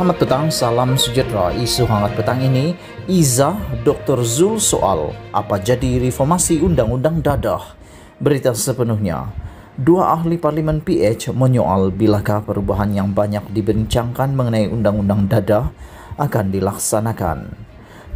Selamat petang, salam sejahtera. Isu hangat petang ini, Iza Dr. Zul soal apa jadi reformasi Undang-Undang Dadah. Berita sepenuhnya. Dua ahli parlimen PH menyoal bilakah perubahan yang banyak dibincangkan mengenai Undang-Undang Dadah akan dilaksanakan.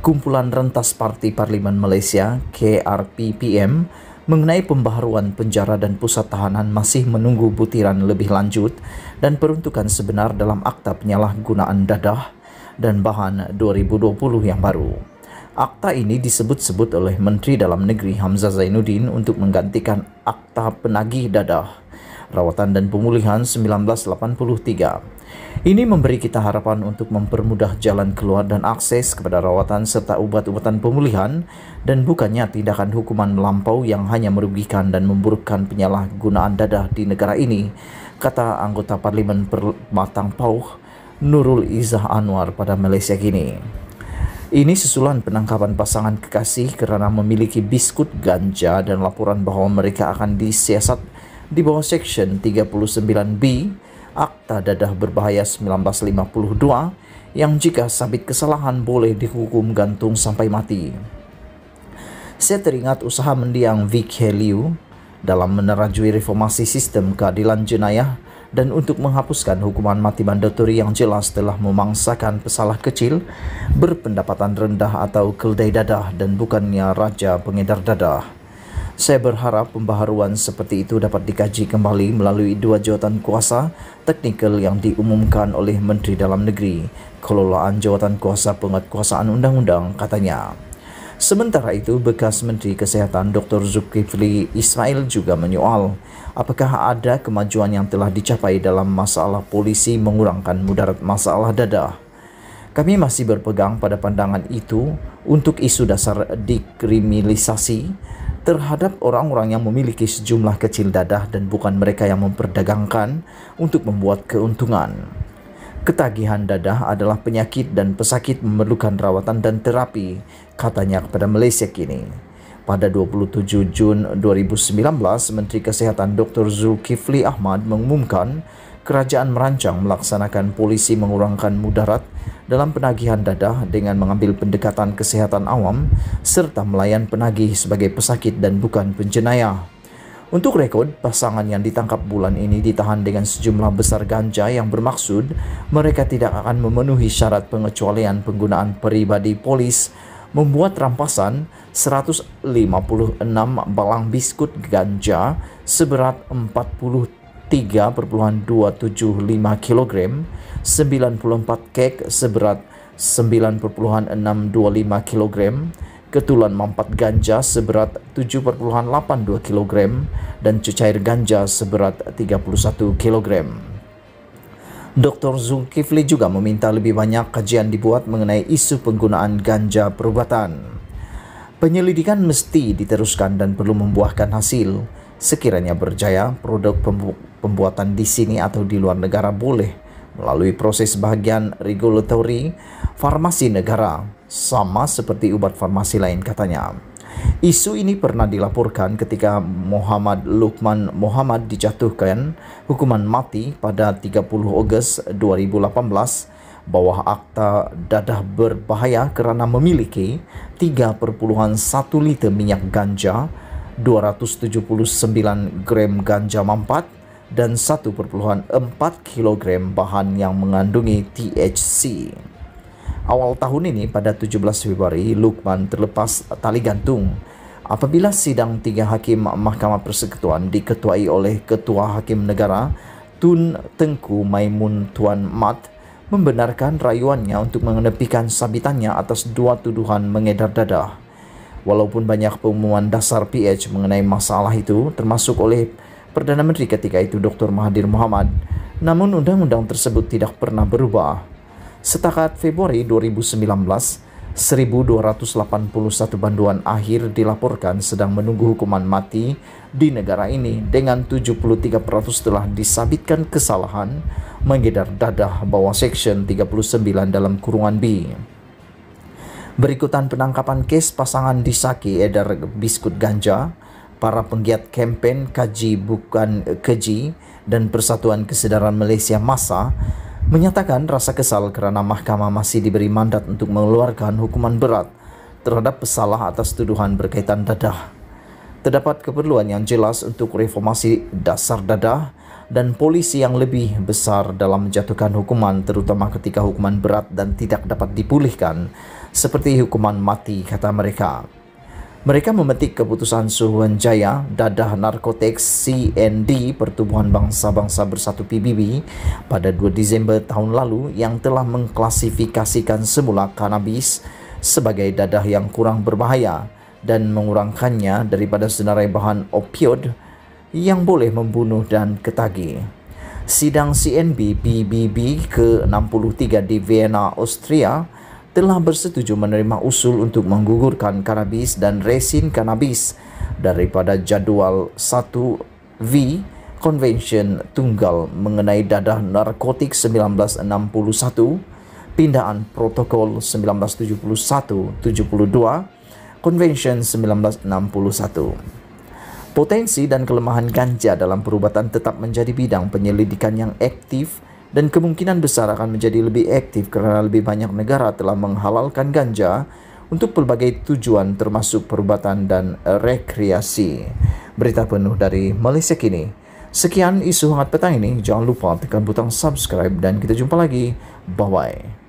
Kumpulan Rentas Parti Parlimen Malaysia KRPPM mengenai pembaharuan penjara dan pusat tahanan masih menunggu butiran lebih lanjut dan peruntukan sebenar dalam Akta Penyalahgunaan Dadah dan Bahan 2020 yang baru. Akta ini disebut-sebut oleh Menteri Dalam Negeri Hamzah Zainuddin untuk menggantikan Akta Penagih Dadah, Rawatan dan Pemulihan 1983 ini memberi kita harapan untuk mempermudah jalan keluar dan akses kepada rawatan serta obat-obatan pemulihan dan bukannya tindakan hukuman melampau yang hanya merugikan dan memburukkan penyalahgunaan dadah di negara ini, kata anggota Parlimen Permatang Pauh Nurul Izzah Anwar pada Malaysia kini. Ini susulan penangkapan pasangan kekasih kerana memiliki biskut ganja dan laporan bahwa mereka akan disiasat di bawah Seksyen 39B Akta Dadah Berbahaya 1952 yang jika sabit kesalahan boleh dihukum gantung sampai mati. Saya teringat usaha mendiang Vic Liu dalam menerajui reformasi sistem keadilan jenayah dan untuk menghapuskan hukuman mati mandatori yang jelas telah memangsakan pesalah kecil, berpendapatan rendah atau keldai dadah dan bukannya raja pengedar dadah. Saya berharap pembaharuan seperti itu dapat dikaji kembali melalui dua jawatan kuasa teknikal yang diumumkan oleh Menteri Dalam Negeri, Kelolaan Jawatan Kuasa Penguatkuasaan Undang-Undang, katanya. Sementara itu, bekas Menteri Kesehatan Dr. Zulkifli Ismail juga menyoal apakah ada kemajuan yang telah dicapai dalam masalah polisi mengurangkan mudarat masalah dadah. Kami masih berpegang pada pandangan itu untuk isu dasar dikriminalisasi terhadap orang-orang yang memiliki sejumlah kecil dadah dan bukan mereka yang memperdagangkan untuk membuat keuntungan. Ketagihan dadah adalah penyakit dan pesakit memerlukan rawatan dan terapi, katanya kepada Malaysia kini. Pada 27 Jun 2019, Menteri Kesehatan Dr. Zulkifli Ahmad mengumumkan kerajaan merancang melaksanakan polisi mengurangkan mudarat dalam penagihan dadah dengan mengambil pendekatan kesehatan awam serta melayan penagih sebagai pesakit dan bukan penjenayah. Untuk rekod, pasangan yang ditangkap bulan ini ditahan dengan sejumlah besar ganja yang bermaksud mereka tidak akan memenuhi syarat pengecualian penggunaan pribadi polis membuat rampasan 156 balang biskut ganja seberat 40 3,275 kg, 94 kek seberat 9,625 kg, ketulan mampat ganja seberat 7,82 kg, dan cecair ganja seberat 31 kg. Dr. Zulkifli juga meminta lebih banyak kajian dibuat mengenai isu penggunaan ganja perubatan. Penyelidikan mesti diteruskan dan perlu membuahkan hasil Sekiranya berjaya, produk pembuatan di sini atau di luar negara boleh melalui proses bagian regulatory farmasi negara, sama seperti obat farmasi lain katanya. Isu ini pernah dilaporkan ketika Muhammad Lukman Muhammad dijatuhkan hukuman mati pada 30 Ogos 2018 bawah akta dadah berbahaya kerana memiliki 3.1 liter minyak ganja 279 gram ganja mampat, dan 1,4 kg bahan yang mengandungi THC. Awal tahun ini pada 17 Februari, Lukman terlepas tali gantung apabila sidang tiga hakim Mahkamah Persekutuan diketuai oleh Ketua Hakim Negara Tun Tengku Maimun Tuan Mat membenarkan rayuannya untuk mengenepikan sabitannya atas dua tuduhan mengedar dadah. Walaupun banyak pengumuman dasar PH mengenai masalah itu, termasuk oleh Perdana Menteri ketika itu Dr. Mahathir Muhammad, namun undang-undang tersebut tidak pernah berubah. Setakat Februari 2019, 1281 banduan akhir dilaporkan sedang menunggu hukuman mati di negara ini dengan 73% telah disabitkan kesalahan mengedar dadah bawah section 39 dalam kurungan B. Berikutan penangkapan kes pasangan Disaki edar biskut ganja, para penggiat kempen kaji bukan keji dan Persatuan Kesedaran Malaysia Masa menyatakan rasa kesal kerana mahkamah masih diberi mandat untuk mengeluarkan hukuman berat terhadap pesalah atas tuduhan berkaitan dadah. Terdapat keperluan yang jelas untuk reformasi dasar dadah dan polisi yang lebih besar dalam menjatuhkan hukuman terutama ketika hukuman berat dan tidak dapat dipulihkan seperti hukuman mati kata mereka. Mereka memetik keputusan Suruhanjaya Dadah Narkotik CND Pertubuhan Bangsa-Bangsa Bersatu PBB pada 2 Disember tahun lalu yang telah mengklasifikasikan semula kanabis sebagai dadah yang kurang berbahaya dan mengurangkannya daripada senarai bahan opioid yang boleh membunuh dan ketagih. Sidang CNB PBB ke-63 di Vienna, Austria telah bersetuju menerima usul untuk menggugurkan kanabis dan resin kanabis daripada jadwal 1V Convention Tunggal mengenai dadah narkotik 1961 pindaan protokol 1971-72 Convention 1961 Potensi dan kelemahan ganja dalam perubatan tetap menjadi bidang penyelidikan yang aktif dan kemungkinan besar akan menjadi lebih aktif karena lebih banyak negara telah menghalalkan ganja untuk berbagai tujuan termasuk perubatan dan rekreasi. Berita penuh dari Malaysia Kini. Sekian isu hangat petang ini. Jangan lupa tekan butang subscribe dan kita jumpa lagi. Bye-bye.